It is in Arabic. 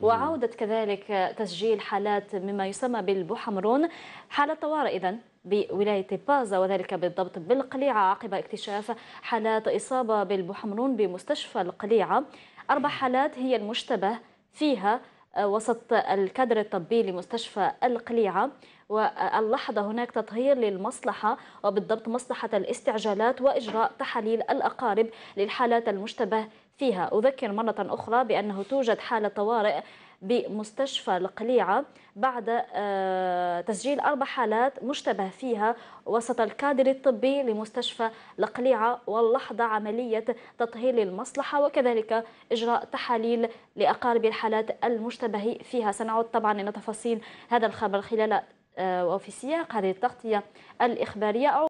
وعودة كذلك تسجيل حالات مما يسمى بالبوحمرون حالة طوارئ إذن بولاية بازا وذلك بالضبط بالقليعة عقب اكتشاف حالات إصابة بالبوحمرون بمستشفى القليعة أربع حالات هي المشتبه فيها وسط الكادر الطبي لمستشفى القليعة واللحظة هناك تطهير للمصلحة وبالضبط مصلحة الاستعجالات وإجراء تحاليل الأقارب للحالات المشتبه فيها أذكر مرة أخرى بأنه توجد حالة طوارئ بمستشفى القليعة بعد آه، تسجيل أربع حالات مشتبه فيها وسط الكادر الطبي لمستشفى القليعة واللحظة عملية تطهير المصلحة وكذلك إجراء تحاليل لأقارب الحالات المشتبه فيها سنعود طبعا إلى تفاصيل هذا الخبر خلال آه، وفي سياق هذه التغطية الإخبارية